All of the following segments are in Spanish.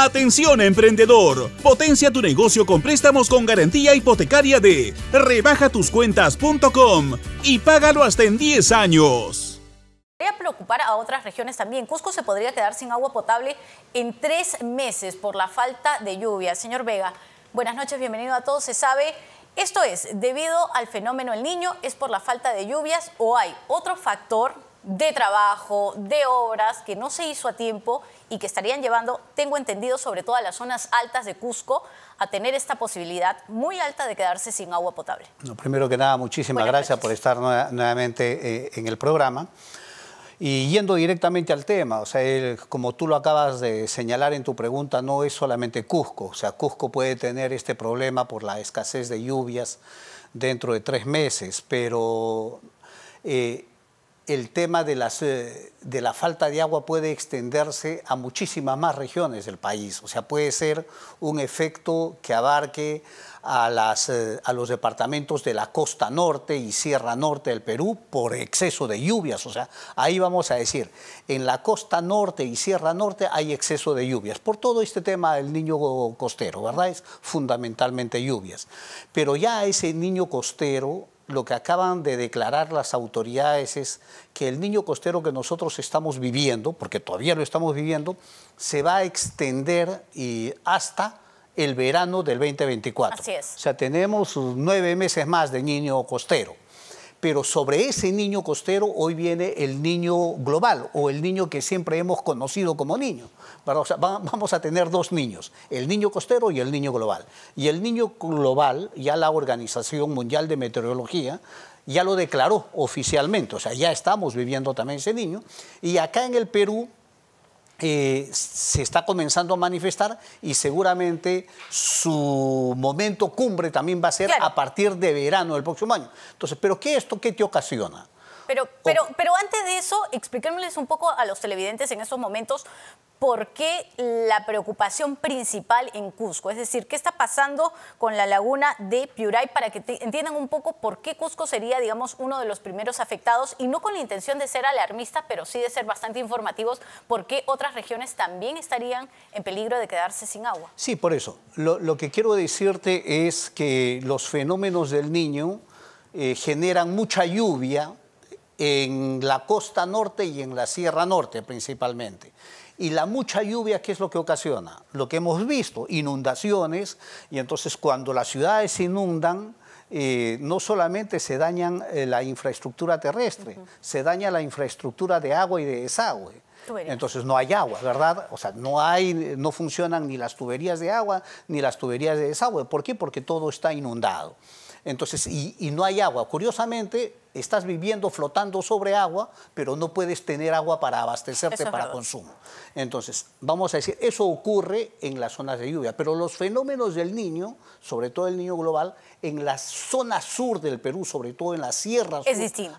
Atención emprendedor, potencia tu negocio con préstamos con garantía hipotecaria de rebajatuscuentas.com y págalo hasta en 10 años. Podría preocupar a otras regiones también. Cusco se podría quedar sin agua potable en tres meses por la falta de lluvias, Señor Vega, buenas noches, bienvenido a todos. Se sabe, esto es debido al fenómeno El Niño, es por la falta de lluvias o hay otro factor de trabajo, de obras que no se hizo a tiempo y que estarían llevando, tengo entendido, sobre todo a las zonas altas de Cusco, a tener esta posibilidad muy alta de quedarse sin agua potable. No, primero que nada, muchísimas gracias por estar nuevamente eh, en el programa. Y yendo directamente al tema, o sea, como tú lo acabas de señalar en tu pregunta, no es solamente Cusco, o sea, Cusco puede tener este problema por la escasez de lluvias dentro de tres meses, pero eh, el tema de, eh, de la falta de agua puede extenderse a muchísimas más regiones del país. O sea, puede ser un efecto que abarque a, las, eh, a los departamentos de la costa norte y sierra norte del Perú por exceso de lluvias. O sea, ahí vamos a decir, en la costa norte y sierra norte hay exceso de lluvias. Por todo este tema del niño costero, ¿verdad? Es fundamentalmente lluvias. Pero ya ese niño costero lo que acaban de declarar las autoridades es que el niño costero que nosotros estamos viviendo, porque todavía lo estamos viviendo, se va a extender hasta el verano del 2024. Así es. O sea, tenemos nueve meses más de niño costero pero sobre ese niño costero hoy viene el niño global o el niño que siempre hemos conocido como niño. vamos a tener dos niños, el niño costero y el niño global. Y el niño global, ya la Organización Mundial de Meteorología, ya lo declaró oficialmente, o sea, ya estamos viviendo también ese niño. Y acá en el Perú eh, se está comenzando a manifestar y seguramente su momento cumbre también va a ser a partir de verano del próximo año. Entonces, ¿pero qué esto qué te ocasiona? Pero, pero, pero antes de eso, explíquenles un poco a los televidentes en estos momentos por qué la preocupación principal en Cusco, es decir, qué está pasando con la laguna de Piuray para que entiendan un poco por qué Cusco sería, digamos, uno de los primeros afectados y no con la intención de ser alarmista, pero sí de ser bastante informativos por qué otras regiones también estarían en peligro de quedarse sin agua. Sí, por eso. Lo, que quiero decirte es que los fenómenos del niño eh, generan mucha lluvia en la costa norte y en la sierra norte principalmente. Y la mucha lluvia, ¿qué es lo que ocasiona? Lo que hemos visto, inundaciones, y entonces cuando las ciudades se inundan, eh, no solamente se dañan eh, la infraestructura terrestre, se daña la infraestructura de agua y de desagüe. Entonces no hay agua, ¿verdad? O sea, no hay, no funcionan ni las tuberías de agua ni las tuberías de desagüe. ¿Por qué? Porque todo está inundado. Entonces, y, no hay agua. Curiosamente, estás viviendo flotando sobre agua, pero no puedes tener agua para abastecerte para consumo. Entonces, vamos a decir, eso ocurre en las zonas de lluvia, pero los fenómenos del niño, sobre todo el niño global, en la zona sur del Perú, sobre todo en la sierra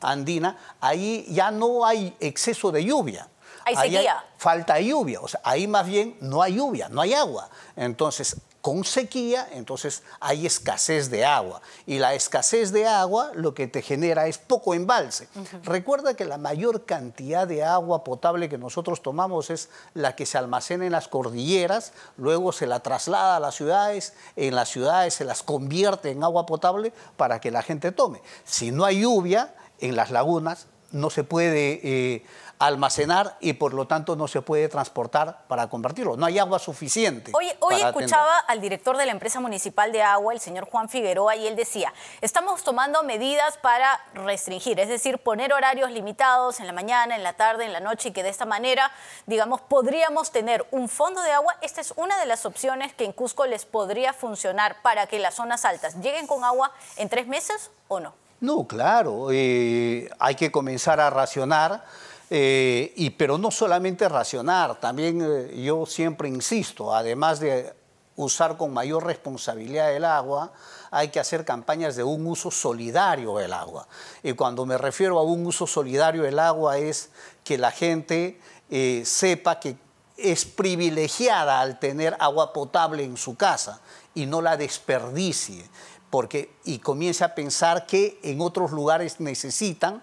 andina, ahí ya no hay exceso de lluvia. Ahí, falta lluvia, o sea, ahí más bien no hay lluvia, no hay agua. Entonces, con sequía, entonces hay escasez de agua. Y la escasez de agua lo que te genera es poco embalse. Recuerda que la mayor cantidad de agua potable que nosotros tomamos es la que se almacena en las cordilleras, luego se la traslada a las ciudades, en las ciudades se las convierte en agua potable para que la gente tome. Si no hay lluvia, en las lagunas no se puede eh, almacenar y por lo tanto no se puede transportar para convertirlo. No hay agua suficiente. Hoy, hoy escuchaba al director de la empresa municipal de agua, el señor Juan Figueroa, y él decía, estamos tomando medidas para restringir, es decir, poner horarios limitados en la mañana, en la tarde, en la noche, y que de esta manera, digamos, podríamos tener un fondo de agua. Esta es una de las opciones que en Cusco les podría funcionar para que las zonas altas lleguen con agua en tres meses o no. No, claro, eh, hay que comenzar a racionar, eh, y, pero no solamente racionar, también eh, yo siempre insisto, además de usar con mayor responsabilidad el agua, hay que hacer campañas de un uso solidario del agua. Y cuando me refiero a un uso solidario del agua es que la gente sepa que es privilegiada al tener agua potable en su casa y no la desperdicie porque, y comienza a pensar que en otros lugares necesitan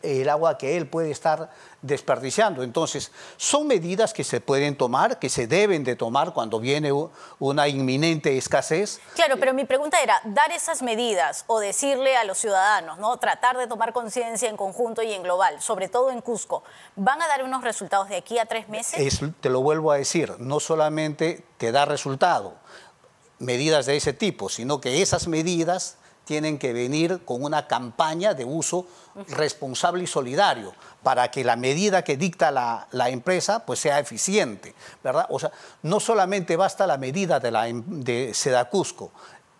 el agua que él puede estar desperdiciando. Entonces, son medidas que se pueden tomar, que se deben de tomar cuando viene una inminente escasez. Claro, pero mi pregunta era, dar esas medidas o decirle a los ciudadanos, ¿no? tratar de tomar conciencia en conjunto y en global, sobre todo en Cusco, ¿van a dar unos resultados de aquí a tres meses? te lo vuelvo a decir, no solamente te da resultado, medidas de ese tipo, sino que esas medidas tienen que venir con una campaña de uso responsable y solidario para que la medida que dicta la, empresa pues sea eficiente, ¿verdad? O sea, no solamente basta la medida de, la, em, de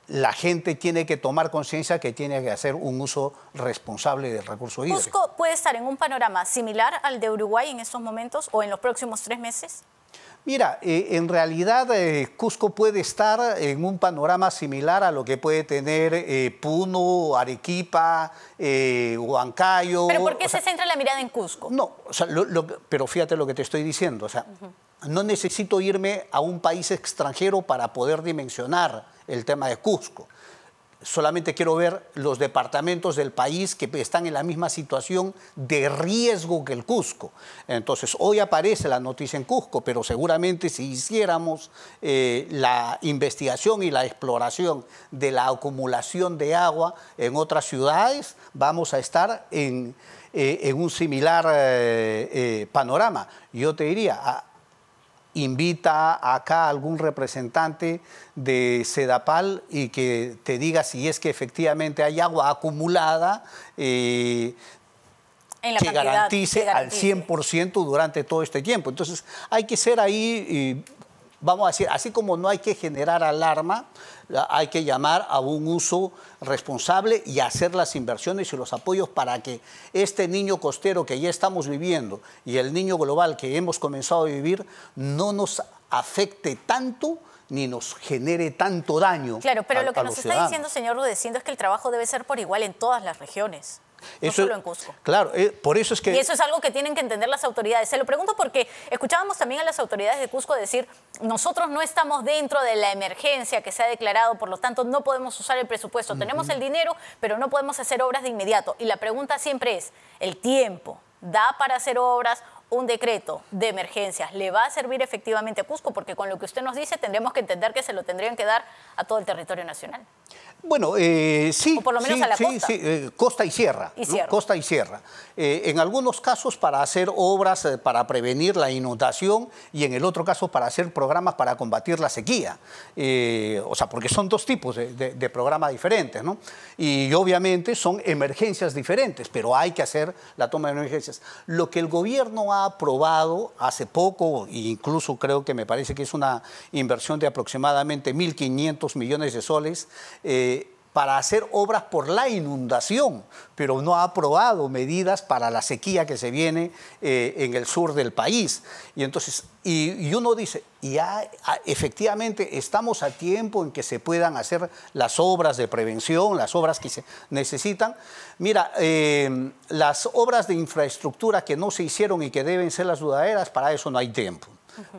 la gente tiene que tomar conciencia que tiene que hacer un uso responsable del recurso hídrico. ¿Cusco puede estar en un panorama similar al de Uruguay en estos momentos o en los próximos tres meses? Mira, eh, en realidad eh, Cusco puede estar en un panorama similar a lo que puede tener eh, Puno, Arequipa, Huancayo. ¿Pero por qué se centra la mirada en Cusco? No, pero fíjate lo que te estoy diciendo. O sea, No necesito irme a un país extranjero para poder dimensionar el tema de Cusco solamente quiero ver los departamentos del país que están en la misma situación de riesgo que el Cusco. Entonces, hoy aparece la noticia en Cusco, pero seguramente si hiciéramos eh, la investigación y la exploración de la acumulación de agua en otras ciudades, vamos a estar en, eh, un similar eh, panorama. Yo te diría, invita acá a algún representante de Sedapal y que te diga si es que efectivamente hay agua acumulada. Eh, que, garantice que, garantice al 100% durante todo este tiempo. Entonces, hay que ser ahí vamos a decir, así como no hay que generar alarma, hay que llamar a un uso responsable y hacer las inversiones y los apoyos para que este niño costero que ya estamos viviendo y el niño global que hemos comenzado a vivir no nos afecte tanto ni nos genere tanto daño. Claro, pero lo que nos está diciendo, señor Rudecindo, es que el trabajo debe ser por igual en todas las regiones en Cusco. Claro, eh, por eso es que... Y eso es algo que tienen que entender las autoridades. Se lo pregunto porque escuchábamos también a las autoridades de Cusco decir, nosotros no estamos dentro de la emergencia que se ha declarado, por lo tanto no podemos usar el presupuesto. Tenemos el dinero, pero no podemos hacer obras de inmediato. Y la pregunta siempre es, ¿el tiempo da para hacer obras un decreto de emergencias le va a servir efectivamente a Cusco? Porque con lo que usted nos dice tendremos que entender que se lo tendrían que dar a todo el territorio nacional. Bueno, eh, sí. costa. Eh, costa y sierra. Costa y sierra. Eh, en algunos casos para hacer obras para prevenir la inundación y en el otro caso para hacer programas para combatir la sequía. o sea, porque son dos tipos de, de programas diferentes, ¿no? Y obviamente son emergencias diferentes, pero hay que hacer la toma de emergencias. Lo que el gobierno ha aprobado hace poco, incluso creo que me parece que es una inversión de aproximadamente 1.500 millones de soles, eh, para hacer obras por la inundación, pero no ha aprobado medidas para la sequía que se viene eh, en el sur del país. Y entonces, y, uno dice, ya efectivamente estamos a tiempo en que se puedan hacer las obras de prevención, las obras que se necesitan. Mira, eh, las obras de infraestructura que no se hicieron y que deben ser las dudaderas, para eso no hay tiempo.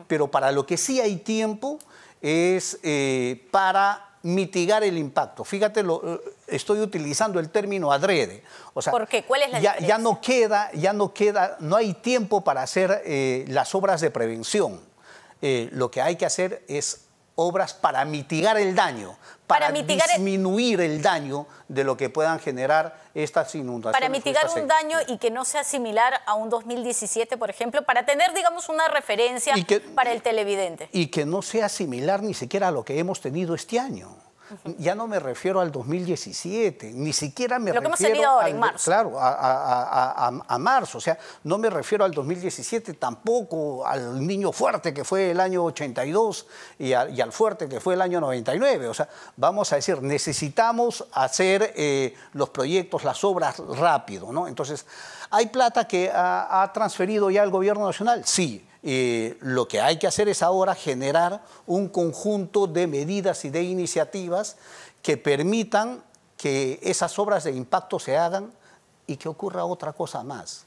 Pero para lo que sí hay tiempo es eh, para mitigar el impacto. Fíjate, eh, estoy utilizando el término adrede. O sea, ¿Por ¿Cuál es la ya, ya, no queda, ya no queda, no hay tiempo para hacer eh, las obras de prevención. Eh, lo que hay que hacer es obras para mitigar el daño, para, disminuir el... daño de lo que puedan generar estas inundaciones. Para mitigar un daño y que no sea similar a un 2017, por ejemplo, para tener, digamos, una referencia para el televidente. Y que no sea similar ni siquiera a lo que hemos tenido este año. Ya no me refiero al 2017, ni siquiera me refiero. Lo hemos en marzo. Claro, a, marzo. O sea, no me refiero al 2017, tampoco al niño fuerte que fue el año 82 y, al, y al fuerte que fue el año 99. O sea, vamos a decir, necesitamos hacer eh, los proyectos, las obras rápido, ¿no? Entonces, ¿hay plata que ha transferido ya el gobierno nacional? Sí, eh, lo que hay que hacer es ahora generar un conjunto de medidas y de iniciativas que permitan que esas obras de impacto se hagan y que ocurra otra cosa más,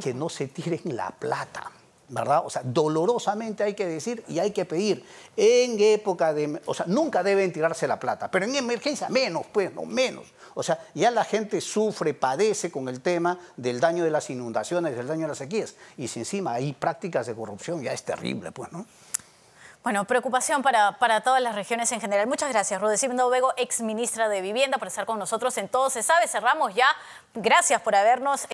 que no se tiren la plata. ¿verdad? O sea, dolorosamente hay que decir y hay que pedir. En época de, em, o sea, nunca deben tirarse la plata, pero en emergencia menos, pues, no menos. O sea, ya la gente sufre, padece con el tema del daño de las inundaciones, del daño de las sequías. Y si encima hay prácticas de corrupción, ya es terrible, pues, ¿no? Bueno, preocupación para, todas las regiones en general. Muchas gracias, Rudecindo Vego, ex ministra de Vivienda, por estar con nosotros en Todo Se Sabe. Cerramos ya. Gracias por habernos.